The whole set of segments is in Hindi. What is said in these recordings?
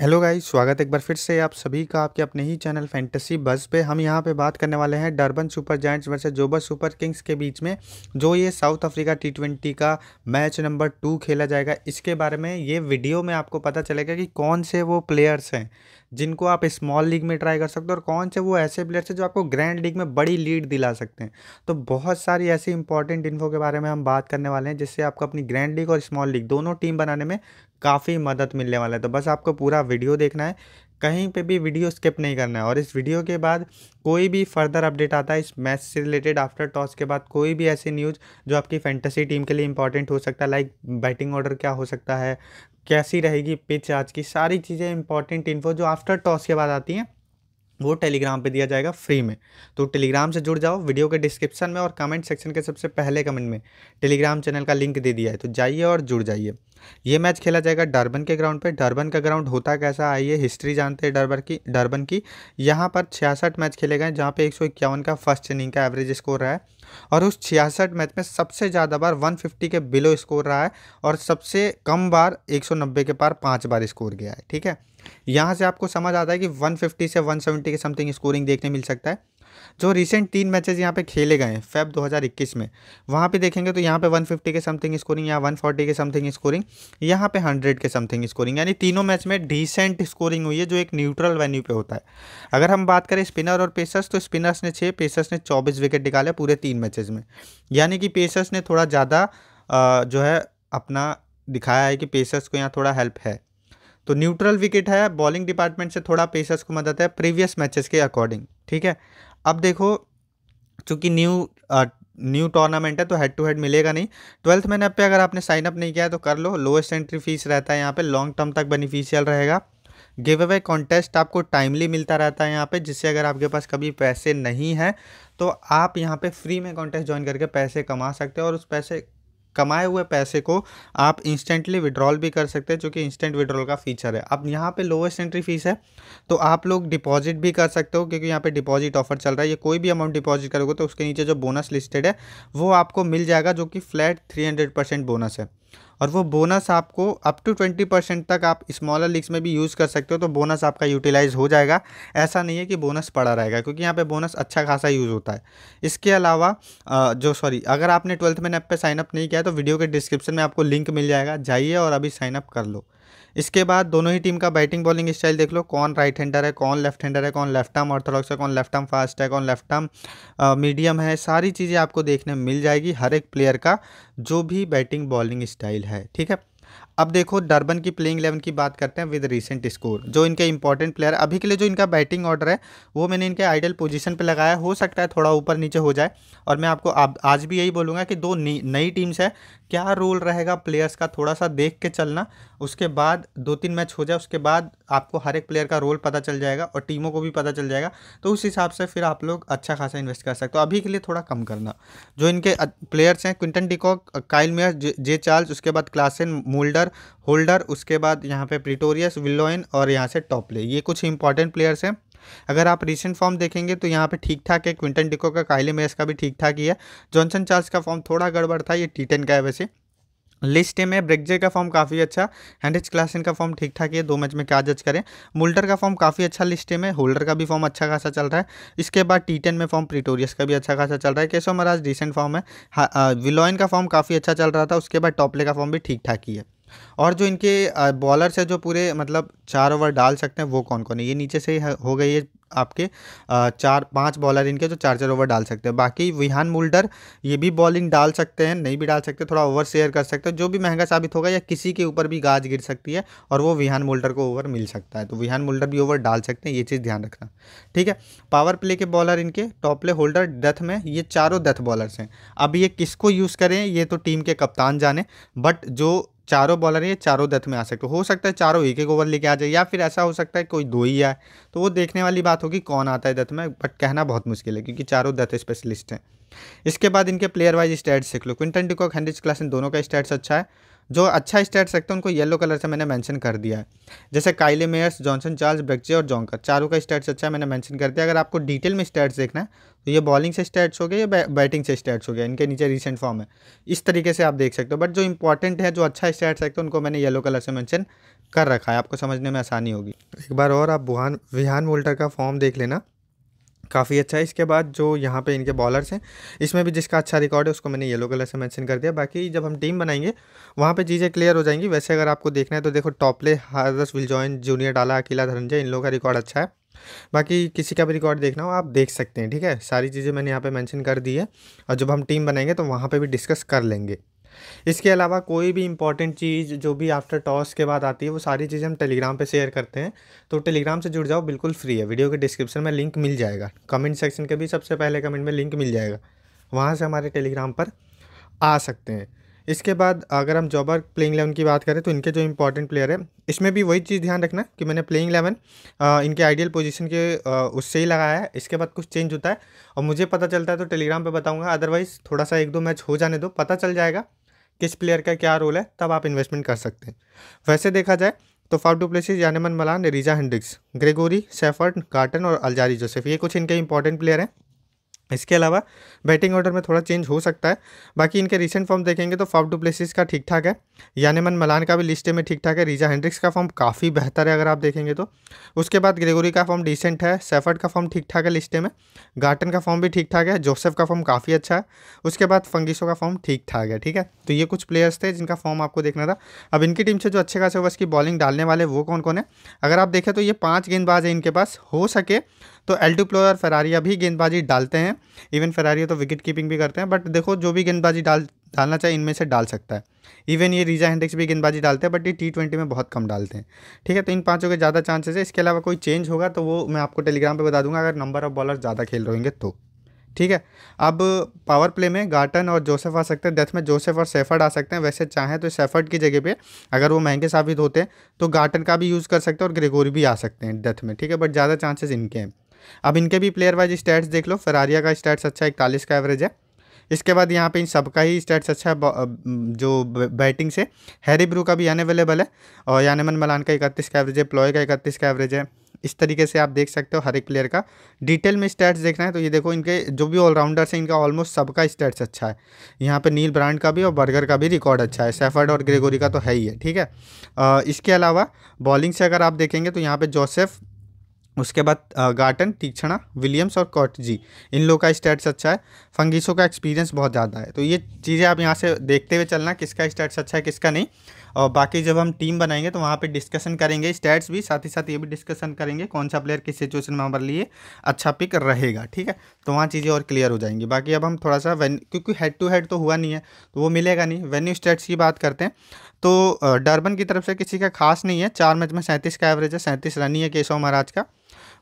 हेलो गाइस स्वागत एक बार फिर से आप सभी का आपके अपने ही चैनल फैंटेसी बस पे हम यहाँ पे बात करने वाले हैं Durban super giants versus Joburg super kings के बीच में जो ये साउथ अफ्रीका टी ट्वेंटी का मैच नंबर टू खेला जाएगा इसके बारे में ये वीडियो में आपको पता चलेगा कि कौन से वो प्लेयर्स हैं जिनको आप स्मॉल लीग में ट्राई कर सकते हो और कौन से वो ऐसे प्लेयर्स हैं जो आपको ग्रैंड लीग में बड़ी लीड दिला सकते हैं तो बहुत सारी ऐसी इंपॉर्टेंट इन्फो के बारे में हम बात करने वाले हैं जिससे आपको अपनी ग्रैंड लीग और स्मॉल लीग दोनों टीम बनाने में काफ़ी मदद मिलने वाला है तो बस आपको पूरा वीडियो देखना है कहीं पे भी वीडियो स्किप नहीं करना है और इस वीडियो के बाद कोई भी फर्दर अपडेट आता है इस मैच से रिलेटेड आफ्टर टॉस के बाद कोई भी ऐसी न्यूज़ जो आपकी फैंटेसी टीम के लिए इंपॉर्टेंट हो सकता है लाइक बैटिंग ऑर्डर क्या हो सकता है कैसी रहेगी पिच आज की सारी चीज़ें इंपॉर्टेंट इन्फो जो आफ्टर टॉस के बाद आती हैं वो टेलीग्राम पे दिया जाएगा फ्री में तो टेलीग्राम से जुड़ जाओ वीडियो के डिस्क्रिप्शन में और कमेंट सेक्शन के सबसे पहले कमेंट में टेलीग्राम चैनल का लिंक दे दिया है तो जाइए और जुड़ जाइए ये मैच खेला जाएगा डरबन के ग्राउंड पे डरबन का ग्राउंड होता कैसा आइए हिस्ट्री जानते हैं डरबन की डरबन की यहाँ पर छियासठ मैच खेले गए जहाँ पर एक का फर्स्ट इनिंग का एवरेज स्कोर रहा है और उस छियासठ मैच में सबसे ज़्यादा बार वन के बिलो स्कोर रहा है और सबसे कम बार एक के पार पाँच बार स्कोर गया है ठीक है यहाँ से आपको समझ आता है कि 150 से 170 के समथिंग स्कोरिंग देखने मिल सकता है जो रिसेंट तीन मैचेस यहाँ पे खेले गए हैं फेब 2021 में वहाँ पे देखेंगे तो यहाँ पे 150 के समथिंग स्कोरिंग या 140 के समथिंग स्कोरिंग यहाँ पे 100 के समथिंग स्कोरिंग यानी तीनों मैच में डिसेंट स्कोरिंग हुई है जो एक न्यूट्रल वेन्यू पे होता है अगर हम बात करें स्पिनर और पेसर्स तो स्पिनर्स ने छः पेसर्स ने चौबीस विकेट निकाले पूरे तीन मैचेज में यानी कि पेसर्स ने थोड़ा ज़्यादा जो है अपना दिखाया है कि पेसर्स को यहाँ थोड़ा हेल्प है तो न्यूट्रल विकेट है बॉलिंग डिपार्टमेंट से थोड़ा पेसर्स को मदद है प्रीवियस मैचेस के अकॉर्डिंग ठीक है अब देखो चूंकि न्यू न्यू टूर्नामेंट है तो हेड टू हेड मिलेगा नहीं ट्वेल्थ मैनअप पे अगर आपने साइन अप नहीं किया है तो कर लो लोएस्ट एंट्री फीस रहता है यहाँ पे लॉन्ग टर्म तक बेनिफिशियल रहेगा गिव अवे कॉन्टेस्ट आपको टाइमली मिलता रहता है यहाँ पे जिससे अगर आपके पास कभी पैसे नहीं हैं तो आप यहाँ पे फ्री में कॉन्टेस्ट ज्वाइन करके पैसे कमा सकते हो और उस पैसे कमाए हुए पैसे को आप इंस्टेंटली विड्रॉल भी कर सकते हैं जो कि इंस्टेंट विड्रॉल का फीचर है अब यहाँ पे लोवेस्ट एंट्री फीस है तो आप लोग डिपॉजिट भी कर सकते हो क्योंकि यहाँ पे डिपॉजिट ऑफर चल रहा है ये कोई भी अमाउंट डिपॉजिट करोगे तो उसके नीचे जो बोनस लिस्टेड है वो आपको मिल जाएगा जो कि फ्लैट थ्री बोनस है और वो बोनस आपको अप टू ट्वेंटी परसेंट तक आप स्मॉलर लीग्स में भी यूज़ कर सकते हो तो बोनस आपका यूटिलाइज हो जाएगा ऐसा नहीं है कि बोनस पड़ा रहेगा क्योंकि यहाँ पे बोनस अच्छा खासा यूज़ होता है इसके अलावा जो सॉरी अगर आपने ट्वेल्थ में नैप पर साइनअप नहीं किया तो वीडियो के डिस्क्रिप्शन में आपको लिंक मिल जाएगा जाइए और अभी साइनअप कर लो इसके बाद दोनों ही टीम का बैटिंग बॉलिंग स्टाइल देख लो कौन राइट हैंडर है कौन लेफ्ट हैंडर है कौन लेफ्ट आर्म ऑर्थोडॉक्स है कौन लेफ्ट आर्म फास्ट है कौन लेफ्ट आर्म मीडियम है सारी चीज़ें आपको देखने मिल जाएगी हर एक प्लेयर का जो भी बैटिंग बॉलिंग स्टाइल है ठीक है अब देखो डरबन की प्लेइंग इलेवन की बात करते हैं विद रिसेंट स्कोर जो इनके इंपॉर्टेंट प्लेयर अभी के लिए जो इनका बैटिंग ऑर्डर है वो मैंने इनके आइडल पोजीशन पे लगाया हो सकता है थोड़ा ऊपर नीचे हो जाए और मैं आपको आप, आज भी यही बोलूंगा कि दो नई टीम्स है क्या रोल रहेगा प्लेयर्स का थोड़ा सा देख के चलना उसके बाद दो तीन मैच हो जाए उसके बाद आपको हर एक प्लेयर का रोल पता चल जाएगा और टीमों को भी पता चल जाएगा तो उस हिसाब से फिर आप लोग अच्छा खासा इन्वेस्ट कर सकते हो अभी के लिए थोड़ा कम करना जो इनके प्लेयर्स हैं Quinton de Kock Kyle Mayers J Charles उसके बाद क्लासन मोल्डर होल्डर उसके बाद यहाँ पे प्रिटोरियस विलोइन और यहाँ से टॉपले ये कुछ इंपॉर्टेंट प्लेयर्स हैं अगर आप रिसेंट फॉर्म देखेंगे तो यहाँ पे ठीक ठाक है क्विंटन डिको का काहले मेस का भी ठीक ठाक ही है जॉनसन चार्ल्स का फॉर्म थोड़ा गड़बड़ था ये टी टेन का है वैसे लिस्ट में ब्रेगजे का फॉर्म काफ़ी अच्छा हैंडिज क्लासन का फॉर्म ठीक ठाक है दो मैच में क्या जज करें मुल्टर का फॉर्म काफ़ी अच्छा लिस्ट में होल्डर का भी फॉर्म अच्छा खासा चल रहा है इसके बाद टी टेन में फॉर्म प्रिटोरियस का भी अच्छा खासा चल रहा है केशव महाराज रिसेंट फॉर्म है विलोइन का फॉर्म काफ़ी अच्छा चल रहा था उसके बाद टॉपले का फॉर्म भी ठीक ठाक ही है और जो इनके बॉलर्स हैं जो पूरे मतलब चार ओवर डाल सकते हैं वो कौन कौन है ये नीचे से हो गई है आपके चार पांच बॉलर इनके जो चार चार ओवर डाल सकते हैं बाकी विहान मुल्डर ये भी बॉलिंग डाल सकते हैं नहीं भी डाल सकते थोड़ा ओवर शेयर कर सकते हैं जो भी महंगा साबित होगा या किसी के ऊपर भी गाज गिर सकती है और वो विहान मुल्डर को ओवर मिल सकता है तो विहान मुल्डर भी ओवर डाल सकते हैं ये चीज़ ध्यान रखना ठीक है पावर प्ले के बॉलर इनके टॉप प्ले होल्डर डेथ में ये चारों डेथ बॉलर्स हैं अब ये किसको यूज़ करें ये तो टीम के कप्तान जाने बट जो चारों बॉलर ये चारों डेथ में आ सकते हो सकता है चारों एक एक ओवर लेके आ जाए या फिर ऐसा हो सकता है कोई दो ही आए तो वो देखने वाली बात होगी कौन आता है डेथ में बट कहना बहुत मुश्किल है क्योंकि चारों डेथ स्पेशलिस्ट हैं इसके बाद इनके प्लेयर वाइज स्टैट्स देख लो क्विंटन डिकॉक हेनरिच क्लासन दोनों का स्टैट्स अच्छा है जो अच्छा स्टेट रखते हैं उनको येलो कलर से मैंने मेंशन कर दिया है जैसे काइले मेयर्स जॉनसन चार्ल्स ब्रिक्जे और जॉन्कर चारों का स्टेट्स अच्छा मैंने मेंशन कर दिया अगर आपको डिटेल में स्टेट्स देखना है तो ये बॉलिंग से स्टेट्स हो गया या बैटिंग से स्टेट्स हो गया इनके नीचे रिसेंट फॉर्म है इस तरीके से आप देख सकते हो बट जो इंपॉर्टेंट है जो अच्छा स्टेट्स रखते हैं उनको मैंने येलो कलर से मैंशन कर रखा है आपको समझने में आसानी होगी एक बार और आप वुहान विहान वोल्टर का फॉर्म देख लेना काफ़ी अच्छा है इसके बाद जो यहाँ पे इनके बॉलर्स हैं इसमें भी जिसका अच्छा रिकॉर्ड है उसको मैंने येलो कलर से मेंशन कर दिया बाकी जब हम टीम बनाएंगे वहाँ पे चीज़ें क्लियर हो जाएंगी वैसे अगर आपको देखना है तो देखो टॉपले हारस विलजॉइन जूनियर डाला अकेला धनंजय इन लोगों का रिकॉर्ड अच्छा है बाकी किसी का भी रिकॉर्ड देखना हो आप देख सकते हैं ठीक है सारी चीज़ें मैंने यहाँ पर मैंशन कर दी है और जब हम टीम बनाएंगे तो वहाँ पर भी डिस्कस कर लेंगे इसके अलावा कोई भी इंपॉर्टेंट चीज़ जो भी आफ्टर टॉस के बाद आती है वो सारी चीज़ें हम टेलीग्राम पे शेयर करते हैं तो टेलीग्राम से जुड़ जाओ बिल्कुल फ्री है वीडियो के डिस्क्रिप्शन में लिंक मिल जाएगा कमेंट सेक्शन के भी सबसे पहले कमेंट में लिंक मिल जाएगा वहाँ से हमारे टेलीग्राम पर आ सकते हैं इसके बाद अगर हम जॉबर प्लेइंग एलेवन की बात करें तो इनके जो इंपॉर्टेंट प्लेयर है इसमें भी वही चीज़ ध्यान रखना कि मैंने प्लेइंग एलेवन इनके आइडियल पोजीशन के आ, उससे ही लगाया है इसके बाद कुछ चेंज होता है और मुझे पता चलता है तो टेलीग्राम पे बताऊंगा अदरवाइज़ थोड़ा सा एक दो मैच हो जाने दो पता चल जाएगा किस प्लेयर का क्या रोल है तब आप इन्वेस्टमेंट कर सकते हैं वैसे देखा जाए तो Faf Plessis Janneman Malan Reeza Hendricks Gregory Shepherd Carton और अलजारी जोसेफ ये कुछ इनके इंपॉर्टेंट प्लेयर हैं इसके अलावा बैटिंग ऑर्डर में थोड़ा चेंज हो सकता है बाकी इनके रिसेंट फॉर्म देखेंगे तो फाफ डुप्लेसिस का ठीक ठाक है यानेमन मलान का भी लिस्टे में ठीक ठाक है रीजा हेंड्रिक्स का फॉर्म काफ़ी बेहतर है अगर आप देखेंगे तो उसके बाद ग्रेगोरी का फॉर्म डिसेंट है सेफर्ट का फॉर्म ठीक ठाक है लिस्टे में गार्टन का फॉर्म भी ठीक ठाक है जोसेफ का फॉर्म काफ़ी अच्छा है उसके बाद फंगिसो का फॉर्म ठीक ठाक है ठीक है तो ये कुछ प्लेयर्स थे जिनका फॉर्म आपको देखना था अब इनकी टीम से जो अच्छे खास होगा की बॉलिंग डालने वाले वो कौन कौन है अगर आप देखें तो ये पाँच गेंदबाज है इनके पास हो सके तो एल डिप्लो और फरारिया भी गेंदबाजी डालते हैं इवन फरारिया तो विकेट कीपिंग भी करते हैं बट देखो जो भी गेंदबाजी डाल डालना चाहिए इनमें से डाल सकता है इवन ये रीजा हैंड्रिक्स भी गेंदबाजी डालते हैं बट ये टी ट्वेंटी में बहुत कम डालते हैं ठीक है तो इन पाँचों के ज़्यादा चांसेस है इसके अलावा कोई चेंज होगा तो वो मैं आपको टेलीग्राम पर बता दूंगा अगर नंबर ऑफ बॉलर ज़्यादा खेल रहे होंगे तो ठीक है अब पावर प्ले में गार्टन और जोसेफ आ सकते हैं डेथ में जोसेफ और सेफर्ड आ सकते हैं वैसे चाहें तो सेफर्ड की जगह पे अगर वो महंगे साबित होते हैं तो गार्टन का भी यूज़ कर सकते हैं और ग्रेगोरी भी आ सकते हैं डेथ में ठीक है बट ज़्यादा चांसेस इनके हैं अब इनके भी प्लेयर वाइज स्टैट्स देख लो फरारिया का स्टैट्स अच्छा इकतालीस का एवरेज है इसके बाद यहाँ पे इन सबका ही स्टैट्स अच्छा है जो बैटिंग से हैरी ब्रू का भी अनअवेलेबल है और यानमन मलान का इकतीस का एवरेज है प्लॉय का इकतीस का एवरेज है इस तरीके से आप देख सकते हो हर एक प्लेयर का डिटेल में स्टैट्स देखना है तो ये देखो इनके जो भी ऑलराउंडर्स हैं इनका ऑलमोस्ट सबका स्टैट्स अच्छा है यहाँ पे नील ब्रांड का भी और बर्गर का भी रिकॉर्ड अच्छा है सेफर्ड और ग्रेगोरी का तो है ही है ठीक है आ, इसके अलावा बॉलिंग से अगर आप देखेंगे तो यहाँ पे जोसेफ उसके बाद गार्टन तीक्षणा विलियम्स और कॉट जी इन लोगों का स्टैट्स अच्छा है फंगिसों का एक्सपीरियंस बहुत ज़्यादा है तो ये चीज़ें आप यहाँ से देखते हुए चलना किसका स्टैट्स अच्छा है किसका नहीं और बाकी जब हम टीम बनाएंगे तो वहाँ पे डिस्कशन करेंगे स्टैट्स भी साथ ही साथ ये भी डिस्कशन करेंगे कौन सा प्लेयर किस सिचुएशन में हमारे लिए अच्छा पिक रहेगा ठीक है तो वहाँ चीज़ें और क्लियर हो जाएंगी बाकी अब हम थोड़ा सा वेन क्योंकि हेड टू हेड तो हुआ नहीं है तो वो मिलेगा नहीं वेन्यू स्टैट्स की बात करते हैं तो डर्बन की तरफ से किसी का खास नहीं है चार मैच में सैंतीस का एवरेज है सैंतीस रन ही है केशव महाराज का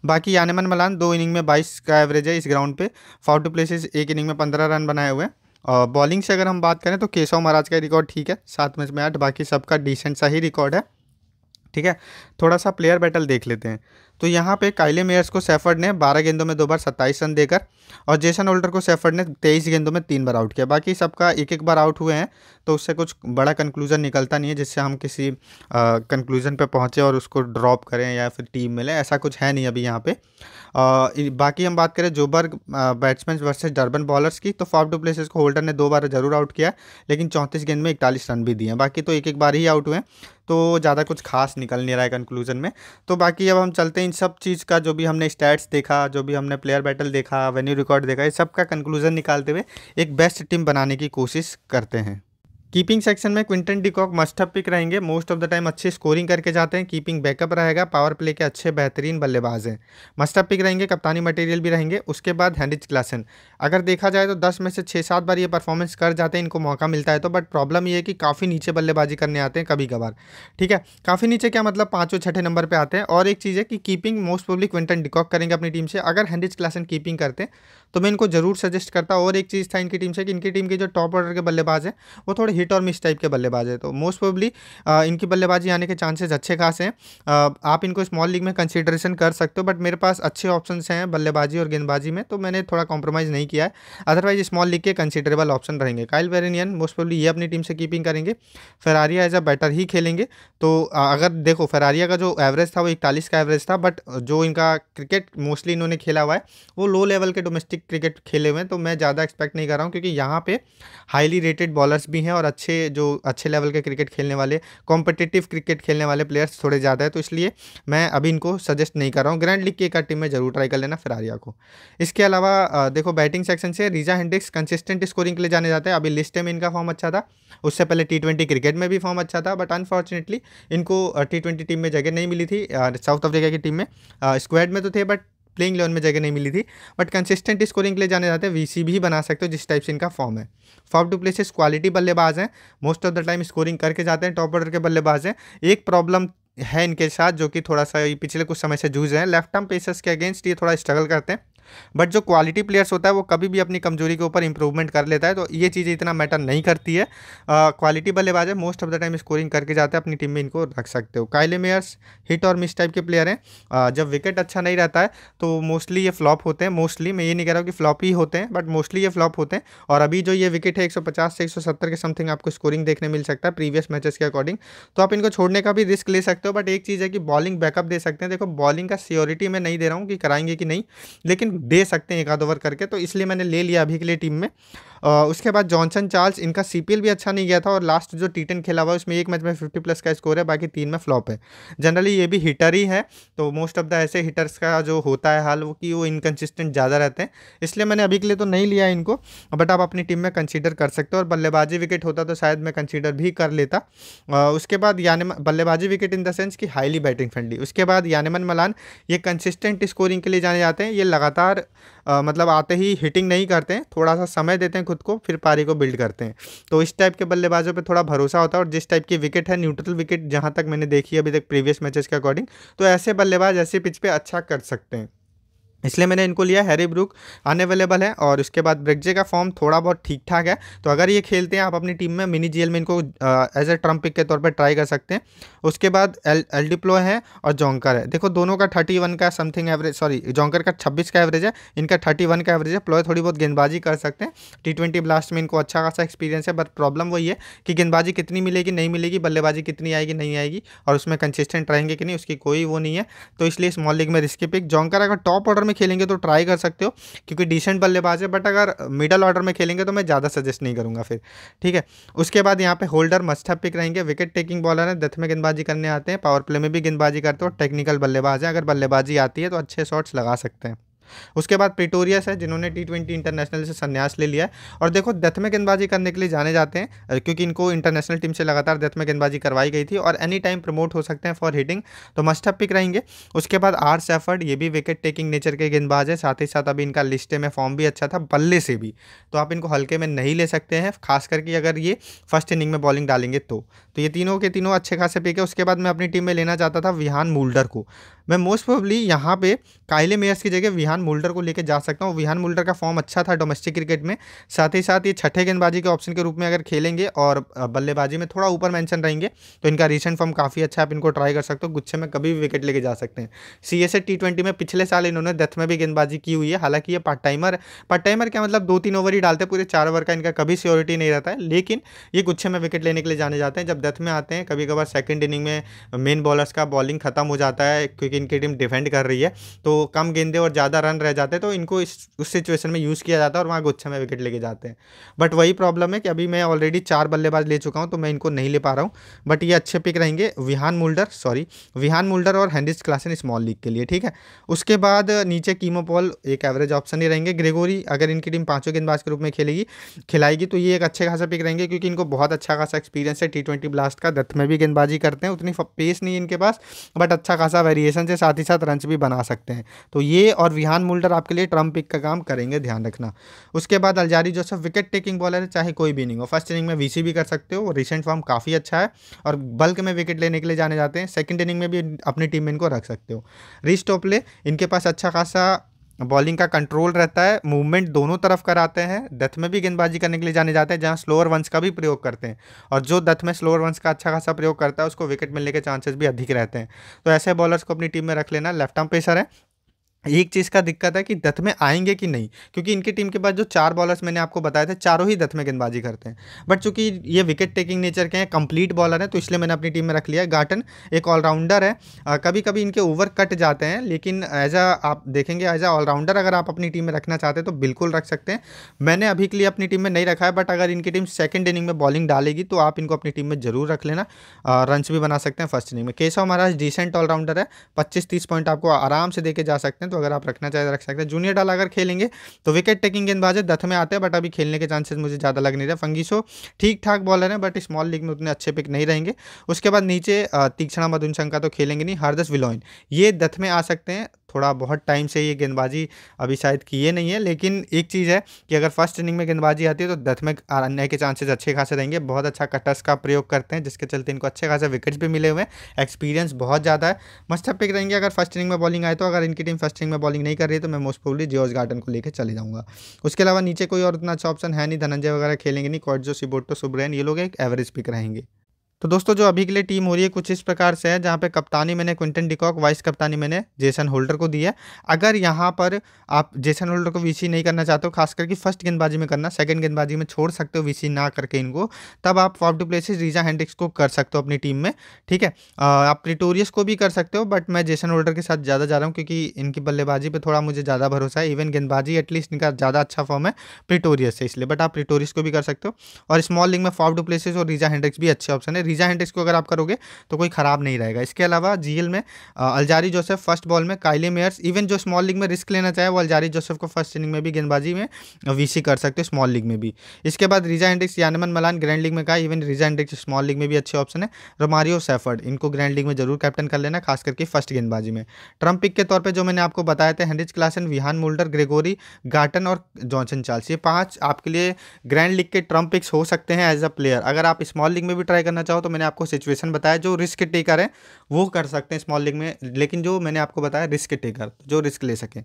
बाकी यानेमन मलान दो इनिंग में बाईस का एवरेज है इस ग्राउंड पे फाउट प्लेसेस एक इनिंग में पंद्रह रन बनाए हुए हैं बॉलिंग से अगर हम बात करें तो केशव महाराज का रिकॉर्ड ठीक है सात मैच में आठ बाकी सबका डिसेंट सा ही रिकॉर्ड है ठीक है थोड़ा सा प्लेयर बैटल देख लेते हैं तो यहाँ पे काइले मेयर्स को सेफर्ड ने 12 गेंदों में दो बार 27 रन देकर और जेसन होल्डर को सेफर्ड ने 23 गेंदों में तीन बार आउट किया बाकी सबका एक एक बार आउट हुए हैं तो उससे कुछ बड़ा कंक्लूजन निकलता नहीं है जिससे हम किसी कंक्लूजन पे पहुँचें और उसको ड्रॉप करें या फिर टीम मिले ऐसा कुछ है नहीं अभी यहाँ पर बाकी हम बात करें Joburg batsman versus Durban bowlers की तो फॉफ डू प्लेसेस को होल्डर ने दो बार जरूर आउट किया लेकिन चौंतीस गेंद में इकतालीस रन भी दिए हैं बाकी तो एक एक बार ही आउट हुए तो ज़्यादा कुछ खास निकल नहीं रहा है कंक्लूजन में तो बाकी अब हम चलते हैं इन सब चीज़ का जो भी हमने स्टैट्स देखा जो भी हमने प्लेयर बैटल देखा वेन्यू रिकॉर्ड देखा ये सब का कंक्लूजन निकालते हुए एक बेस्ट टीम बनाने की कोशिश करते हैं कीपिंग सेक्शन में क्विंटन डिकॉक मस्टअप पिक रहेंगे मोस्ट ऑफ द टाइम अच्छे स्कोरिंग करके जाते हैं कीपिंग बैकअप रहेगा पावर प्ले के अच्छे बेहतरीन बल्लेबाज हैं मस्टअप पिक रहेंगे कप्तानी मटेरियल भी रहेंगे उसके बाद हैंडिज क्लासन अगर देखा जाए तो दस में से छः सात बार ये परफॉर्मेंस कर जाते हैं इनको मौका मिलता है तो बट प्रॉब्लम ये है कि काफ़ी नीचे बल्लेबाजी करने आते हैं कभी कभार ठीक है काफ़ी नीचे क्या मतलब पाँचों छठे नंबर पर आते हैं और एक चीज़ है कि keeping most probably Quinton de Kock करेंगे अपनी टीम से अगर हैंडिज क्लासन कीपिंग करते तो मैं इनको ज़रूर सजेस्ट करता और एक चीज़ था इनकी टीम से कि इनकी टीम के जो टॉप ऑर्डर के बल्लेबाज हैं वो थोड़े हिट और मिस टाइप के बल्लेबाज है तो मोस्ट प्रोबली इनकी बल्लेबाजी आने के चांसेस अच्छे खास हैं आप इनको स्मॉल लीग में कंसिडरेशन कर सकते हो बट मेरे पास अच्छे ऑप्शन हैं बल्लेबाजी और गेंदबाजी में तो मैंने थोड़ा कॉम्प्रोमाइज़ नहीं नहीं किया है अदरवाइज स्मॉल लीग के कंसिडरेबल ऑप्शन रहेंगे काइल वेरेनियन मोस्ट प्रोबली ये अपनी टीम से कीपिंग करेंगे फेरारिया एज अ बैटर ही खेलेंगे तो अगर देखो फेरारिया का जो एवरेज था वो इकतालीस का एवरेज था बट जो इनका क्रिकेट मोस्टली इन्होंने खेला हुआ है वो लो लेवल के डोमेस्टिक क्रिकेट खेले हुए हैं तो मैं ज़्यादा एक्सपेक्ट नहीं कर रहा हूँ क्योंकि यहाँ पर हाईली रेटेड बॉलर्स भी हैं और अच्छे जो अच्छे लेवल के क्रिकेट खेलने वाले कॉम्पिटिटिव क्रिकेट खेलने वाले प्लेयर्स थोड़े ज़्यादा है तो इसलिए मैं अभी इनको सजेस्ट नहीं कर रहा हूँ ग्रैंड लीग की एक टीम में जरूर ट्राई कर लेना फरारिया को इसके अलावा देखो बैटिंग बैटिंग सेक्शन से रीजा हेंड्रिक्स कंसिस्टेंट स्कोरिंग के लिए जाने जाते हैं अभी लिस्ट में इनका फॉर्म अच्छा था उससे पहले टी ट्वेंटी क्रिकेट में भी फॉर्म अच्छा था बट अनफॉर्चुनेटली इनको टी ट्वेंटी टीम में जगह नहीं मिली थी साउथ अफ्रीका की टीम में स्क्वाड में तो थे बट प्लेइंग इलेवन में जगह नहीं मिली थी बट कंसिस्टेंट स्कोरिंग के लिए जाने जाते हैं वीसी भी बना सकते हो जिस टाइप से इनका फॉर्म है फॉर्म टू प्लेसेस क्वालिटी बल्लेबाज हैं most of the time scoring करके जाते हैं टॉप ऑर्डर के बल्लेबाज हैं एक प्रॉब्लम है इनके साथ जो कि थोड़ा सा पिछले कुछ समय से जूझ रहे हैं लेफ्ट आर्म पेसर्स के अगेंस्ट ये थोड़ा स्ट्रगल करते हैं बट जो क्वालिटी प्लेयर्स होता है वो कभी भी अपनी कमजोरी के ऊपर इंप्रूवमेंट कर लेता है तो ये चीज़ें इतना मैटर नहीं करती है क्वालिटी बल्लेबाज है most of the time scoring करके जाते हैं अपनी टीम में इनको रख सकते हो कायले मेयर्स हिट और मिस टाइप के प्लेयर हैं जब विकेट अच्छा नहीं रहता है तो मोस्टली ये फ्लॉप होते हैं मोस्टली मैं ये नहीं कह रहा हूँ कि फ्लॉप ही होते हैं बट मोस्टली ये फ्लॉप होते हैं और अभी जो ये विकेट है एक से एक के समथिंग आपको स्कोरिंग देखने मिल सकता है प्रीवियस मैचेस के अकॉर्डिंग तो आप इनको छोड़ने का भी रिस्क ले सकते हो बट एक चीज़ है कि बॉलिंग बैकअप दे सकते हैं देखो बॉलिंग का सियोरिटी मैं नहीं दे रहा हूँ कि कराएंगे कि नहीं लेकिन दे सकते हैं एक आध ओवर करके तो इसलिए मैंने ले लिया अभी के लिए टीम में उसके बाद जॉनसन चार्ल्स इनका सी भी अच्छा नहीं गया था और लास्ट जो टी खेला हुआ है उसमें एक मैच में फिफ्टी प्लस का स्कोर है बाकी तीन में फ्लॉप है जनरली ये भी हिटर ही है तो मोस्ट ऑफ द ऐसे हिटर्स का जो होता है हाल वो कि वो इनकन्सिस्टेंट ज़्यादा रहते हैं इसलिए मैंने अभी के लिए तो नहीं लिया इनको बट आप अपनी टीम में कंसिडर कर सकते हो और बल्लेबाजी विकेट होता तो शायद मैं कंसिडर भी कर लेता उसके बाद यानी बल्लेबाजी विकेट इन द सेंस कि हाईली बैटिंग फ्रेंडली उसके बाद यानिमन मलान ये कंसिस्टेंट स्कोरिंग के लिए जाने जाते हैं ये लगातार आ, मतलब आते ही हिटिंग नहीं करते हैं थोड़ा सा समय देते हैं खुद को फिर पारी को बिल्ड करते हैं तो इस टाइप के बल्लेबाजों पर थोड़ा भरोसा होता है और जिस टाइप की विकेट है न्यूट्रल विकेट जहाँ तक मैंने देखी अभी तक प्रीवियस मैचेस के अकॉर्डिंग तो ऐसे बल्लेबाज ऐसे पिच पर अच्छा कर सकते हैं इसलिए मैंने इनको लिया हैरी ब्रुक अनअवेलेबल है और उसके बाद ब्रिगजे का फॉर्म थोड़ा बहुत ठीक ठाक है तो अगर ये खेलते हैं आप अपनी टीम में मिनी जीएल में इनको एज ए ट्रम्प पिक के तौर पर ट्राई कर सकते हैं उसके बाद एल एल डिप्लो है और जोंकर है देखो दोनों का थर्टी वन का समथिंग एवरेज सॉरी जोंकर का छब्बीस का एवरेज है इनका थर्टी वन का एवरेज है प्लोए थोड़ी बहुत गेंदबाजी कर सकते हैं टी ट्वेंटी ब्लास्ट में इनको अच्छा खासा एक्सपीरियंस है बट प्रॉब्लम वही है कि गेंदबाजी कितनी मिलेगी नहीं मिलेगी बल्लेबाजी कितनी आएगी नहीं आएगी और उसमें कंसिस्टेंट रहेंगे कि नहीं उसकी कोई वो नहीं है तो इसलिए स्मॉल लीग में रिस्की पिक जोंकर अगर टॉप ऑर्डर में खेलेंगे तो ट्राई कर सकते हो क्योंकि डिसेंट बल्लेबाज है बट अगर मिडल ऑर्डर में खेलेंगे तो मैं ज़्यादा सजेस्ट नहीं करूँगा फिर ठीक है उसके बाद यहाँ पे होल्डर मस्टअप पिक रहेंगे विकेट टेकिंग बॉलर है दथ में गेंदबाजी करने आते हैं पावर प्ले में भी गेंदबाजी करते हो टेक्निकल बल्लेबाज है अगर बल्लेबाजी आती है तो अच्छे शॉट्स लगा सकते हैं उसके बाद प्रिटोरियस है जिन्होंने टी ट्वेंटी इंटरनेशनल से संन्यास ले लिया और देखो डेथ में गेंदबाजी करने के लिए जाने जाते हैं क्योंकि इनको इंटरनेशनल टीम से लगातार डेथ में गेंदबाजी करवाई गई थी और एनी टाइम प्रमोट हो सकते हैं फॉर हिटिंग तो मस्ट पिक रहेंगे उसके बाद आर सेफर्ड ये भी विकेट टेकिंग नेचर के गेंदबाज है साथ ही साथ अभी इनका लिस्टे में फॉर्म भी अच्छा था बल्ले से भी तो आप इनको हल्के में नहीं ले सकते हैं खास करके अगर ये फर्स्ट इनिंग में बॉलिंग डालेंगे तो तो ये तीनों के तीनों अच्छे खासे पिक है उसके बाद मैं अपनी टीम में लेना चाहता था विहान मूल्डर को मैं मोस्ट प्रोबली यहाँ पे कायले मेयर्स की जगह विहान विहान मोल्डर को लेकर जा सकता हूँ विहान मोल्डर का फॉर्म अच्छा था डोमेस्टिक क्रिकेट में साथ ही साथ ये छठे गेंदबाजी के ऑप्शन के रूप में अगर खेलेंगे और बल्लेबाजी में थोड़ा ऊपर मैंशन रहेंगे तो इनका रिसेंट फॉर्म काफ़ी अच्छा है आप इनको ट्राई कर सकते हो गुच्छे में कभी भी विकेट लेके जा सकते हैं सी एस में पिछले साल इन्होंने डेथ में भी गेंदबाजी की हुई है हालांकि ये पार्ट टाइमर पार्ट टाइमर क्या मतलब दो तीन ओवर ही डालते हैं पूरे चार ओवर का इनका कभी सियोरिटी नहीं रहता है लेकिन ये गुच्छे में विकेट लेने के लिए जाने जाते हैं जब डेथ में आते हैं कभी कभार सेकेंड इनिंग में मेन बॉलर्स का बॉलिंग खत्म हो जाता है क्योंकि इनकी टीम डिफेंड कर रही है तो कम गेंदे और ज़्यादा रन रह जाते हैं तो इनको इस उस सिचुएशन में यूज़ किया जाता है और वहाँ गुच्छे में विकेट लेके जाते हैं बट वही प्रॉब्लम है कि अभी मैं ऑलरेडी चार बल्लेबाज ले चुका हूँ तो मैं इनको नहीं ले पा रहा हूँ बट ये अच्छे पिक रहेंगे Wiaan Mulder sorry Wiaan Mulder और हैंडिस क्लासन स्मॉल लीग के लिए ठीक है उसके बाद नीचे कीमोपॉल एक एवरेज ऑप्शन ही रहेंगे ग्रेगोरी अगर इनकी टीम पाँचों गेंदबाज के रूप में खेलेगी खिलाएगी तो ये एक अच्छे खासा पिक रहेंगे क्योंकि इनको बहुत अच्छा खासा एक्सपीरियंस है टी ट्वेंटी ब्लास्ट का दत्त में भी गेंदबाजी करते हैं उतनी पेस नहीं इनके पास बट अच्छा खासा वेरिएशन से साथ ही साथ रंच भी बना सकते हैं तो ये और विहान ईशान मुल्डर आपके लिए ट्रम्प पिक का काम करेंगे ध्यान रखना उसके बाद Alzarri Joseph wicket taking bowler है चाहे कोई भी नहीं हो फर्स्ट इनिंग में वीसी भी कर सकते हो रिसेंट फॉर्म काफ़ी अच्छा है और बल्क में विकेट लेने के लिए जाने जाते हैं सेकेंड इनिंग में भी अपनी टीम में इनको रख सकते हो रिच टोपले इनके पास अच्छा खासा बॉलिंग का कंट्रोल रहता है मूवमेंट दोनों तरफ कराते हैं दथ में भी गेंदबाजी करने के लिए जाने जाते हैं जहां स्लोअर वंस का भी प्रयोग करते हैं और जो दथ में स्लोअर वंस का अच्छा खासा प्रयोग करता है उसको विकेट मिलने के चांसेस भी अधिक रहते हैं तो ऐसे बॉलर्स को अपनी टीम में रख लेना लेफ्ट आर्म पेसर है एक चीज़ का दिक्कत है कि दथ में आएंगे कि नहीं क्योंकि इनकी टीम के पास जो चार बॉलर्स मैंने आपको बताए थे चारों ही दथ में गेंदबाजी करते हैं बट चूंकि ये विकेट टेकिंग नेचर के हैं कंप्लीट बॉलर हैं तो इसलिए मैंने अपनी टीम में रख लिया है गार्टन एक ऑलराउंडर है आ, कभी कभी इनके ओवर कट जाते हैं लेकिन एज अ आप देखेंगे एज अ ऑलराउंडर अगर आप अपनी टीम में रखना चाहते हैं तो बिल्कुल रख सकते हैं मैंने अभी के लिए अपनी टीम में नहीं रखा है बट अगर इनकी टीम सेकेंड इनिंग में बॉलिंग डालेगी तो आप इनको अपनी टीम में ज़रूर रख लेना रन्स भी बना सकते हैं फर्स्ट इनिंग में केशव महाराज डिसेंट ऑलराउंडर है पच्चीस तीस पॉइंट आपको आराम से देकर जा सकते हैं तो तो अगर आप रखना चाहे तो रख सकते हैं जूनियर डाल अगर खेलेंगे तो विकेट टेकिंग गेंदबाज है दथ में आते हैं बट अभी खेलने के चांसेस मुझे ज़्यादा लग नहीं रहे फंगीसो ठीक ठाक बॉलर है बट स्मॉल लीग में उतने अच्छे पिक नहीं रहेंगे उसके बाद नीचे तीक्षणा मधुनशंका तो खेलेंगे नहीं हार्दस विलोइन ये दथ में आ सकते हैं थोड़ा बहुत टाइम से ये गेंदबाजी अभी शायद किए नहीं है लेकिन एक चीज़ है कि अगर फर्स्ट इनिंग में गेंदबाजी आती है तो दस में आने के चांसेज अच्छे खासे रहेंगे बहुत अच्छा कटर्स का प्रयोग करते हैं जिसके चलते इनको अच्छे खासे विकेट्स भी मिले हुए हैं एक्सपीरियंस बहुत ज़्यादा है मस्ट पिक रहेंगे अगर फर्स्ट इनिंग में बॉलिंग आए तो अगर इनकी टीम फर्स्ट इनिंग में बॉलिंग नहीं कर रही तो मैं मोस्ट प्रोबली जियोज गार्डन को लेकर चले जाऊँगा उसके अलावा नीचे कोई और उतना अच्छा ऑप्शन है नहीं धनंजय वगैरह खेलेंगे नहीं कॉर्जो सिबोटो सुब्रैन ये लोग एक एवरेज पिक रहेंगे तो दोस्तों जो अभी के लिए टीम हो रही है कुछ इस प्रकार से है जहाँ पे कप्तानी मैंने क्विंटन डिकॉक वाइस कप्तानी मैंने जेसन होल्डर को दी है अगर यहाँ पर आप जेसन होल्डर को वीसी नहीं करना चाहते हो खास करके फर्स्ट गेंदबाजी में करना सेकंड गेंदबाजी में छोड़ सकते हो वीसी ना करके इनको तब आप Faf du Plessis Reeza Hendricks को कर सकते हो अपनी टीम में ठीक है आप प्रिटोरियस को भी कर सकते हो बट मैं जेसन होल्डर के साथ ज़्यादा जा रहा हूँ क्योंकि इनकी बल्लेबाजी पर थोड़ा मुझे ज़्यादा भरोसा है इवन गेंदबाजी एटलीस्ट इनका ज़्यादा अच्छा फॉर्म है प्रिटोरियस से इसलिए बट आप प्रिटोरियस को भी कर सकते हो और स्मॉल लिंग में फॉर टू प्लेसेज और रीजा हैंड्रिक्स भी अच्छे ऑप्शन है रिजा हेंट इसको अगर आप करोगे तो कोई ख़राब नहीं रहेगा इसके अलावा जीएल में अलजारी जोसेफ फर्स्ट बॉल में काइले मेयर्स इवन जो स्मॉल लीग में रिस्क लेना चाहे वो अलजारी जोसेफ को फर्स्ट इनिंग में भी गेंदबाजी में वीसी कर सकते हो स्मॉल लीग में भी इसके बाद Reeza Hendricks Janneman Malan grand league में कहा even Reeza Hendricks small league में भी अच्छे ऑप्शन है रोमारियो सेफर्ड इनको ग्रैंड लीग में जरूर कैप्टन कर लेना खास करके फर्स्ट गेंदबाजी में ट्रंप पिक के तौर पर जो मैंने आपको बताया था Heinrich Klaasen Wiaan Mulder Gregory Garton और जॉनसन चार्ल्स ये पांच आपके लिए ग्रैंड लीग के ट्रंप पिक्स हो सकते हैं एज अ प्लेयर अगर आप स्मॉल लीग में भी ट्राई करना चाहो हो तो मैंने आपको सिचुएशन बताया जो रिस्क टेकर है वो कर सकते हैं स्मॉल लीग में लेकिन जो मैंने आपको बताया रिस्क टेकर जो रिस्क ले सकें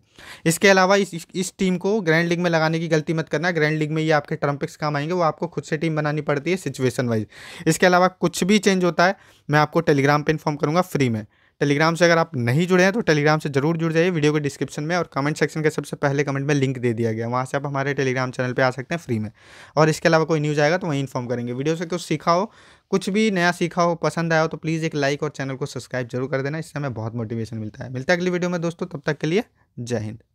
इसके अलावा इस इस, टीम को ग्रैंड लीग में लगाने की गलती मत करना ग्रैंड लीग में ये आपके ट्रम्पिक्स काम आएंगे वो आपको खुद से टीम बनानी पड़ती है सिचुएशन वाइज इसके अलावा कुछ भी चेंज होता है मैं आपको टेलीग्राम पर इन्फॉर्म करूँगा फ्री में टेलीग्राम से अगर आप नहीं जुड़े हैं तो टेलीग्राम से जरूर जुड़ जाइए वीडियो के डिस्क्रिप्शन में और कमेंट सेक्शन के सबसे पहले कमेंट में लिंक दे दिया गया वहाँ से आप हमारे टेलीग्राम चैनल पर आ सकते हैं फ्री में और इसके अलावा कोई न्यूज़ आएगा तो वहीं इन्फॉर्म करेंगे वीडियो से कुछ सीखा हो कुछ भी नया सीखा हो पसंद आया हो तो प्लीज़ एक लाइक और चैनल को सब्सक्राइब जरूर कर देना इससे हमें बहुत मोटिवेशन मिलता है मिलता है अगली वीडियो में दोस्तों तब तक के लिए जय हिंद